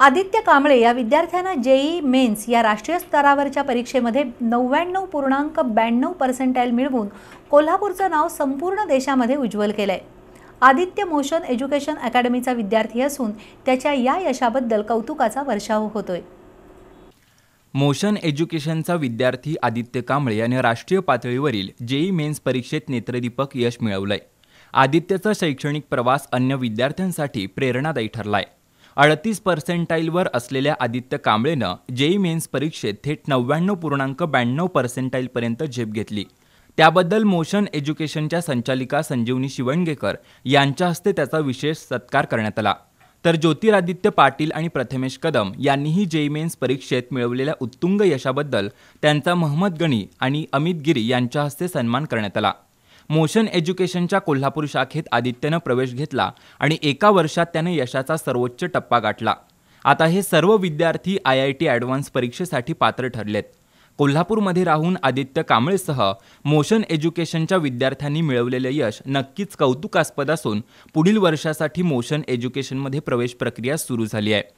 आदित्य कांबळे या विद्यार्थ्यानं JEE men's या राष्ट्रीय स्तरावरच्या परीक्षेमध्ये नव्याण्णव पूर्णांक ब्याण्णव पर्सेंटाईल मिळवून कोल्हापूरचं नाव संपूर्ण देशामध्ये उज्ज्वल केलं आहे आदित्य मोशन एज्युकेशन अकॅडमीचा विद्यार्थी असून त्याच्या या यशाबद्दल कौतुकाचा वर्षाव होतोय मोशन एज्युकेशनचा विद्यार्थी आदित्य कांबळे याने राष्ट्रीय पातळीवरील जेई मेन्स परीक्षेत नेत्रदीपक यश मिळवलंय आदित्यचा शैक्षणिक प्रवास अन्य विद्यार्थ्यांसाठी प्रेरणादायी ठरलाय अडतीस पर्सेंटाईलवर असलेल्या आदित्य कांबळेनं जेई मेन्स परीक्षेत थेट नव्याण्णव पूर्णांक ब्याण्णव पर्सेंटाईलपर्यंत झेप घेतली त्याबद्दल मोशन एज्युकेशनच्या संचालिका संजीवनी शिवणगेकर यांच्या हस्ते त्याचा विशेष सत्कार करण्यात आला तर ज्योतिरादित्य पाटील आणि प्रथमेश कदम यांनीही जेई मेन्स परीक्षेत मिळवलेल्या उत्तुंग यशाबद्दल त्यांचा महम्मद गणी आणि अमित गिरी यांच्या हस्ते सन्मान करण्यात आला मोशन एज्युकेशनच्या कोल्हापूर शाखेत आदित्यनं प्रवेश घेतला आणि एका वर्षात त्यानं यशाचा सर्वोच्च टप्पा गाठला आता हे सर्व विद्यार्थी आय आय टी ॲडव्हान्स परीक्षेसाठी पात्र ठरलेत कोल्हापूरमध्ये राहून आदित्य कांबळेसह मोशन एज्युकेशनच्या विद्यार्थ्यांनी मिळवलेलं यश नक्कीच कौतुकास्पद असून पुढील वर्षासाठी मोशन एज्युकेशनमध्ये प्रवेश प्रक्रिया सुरू झाली आहे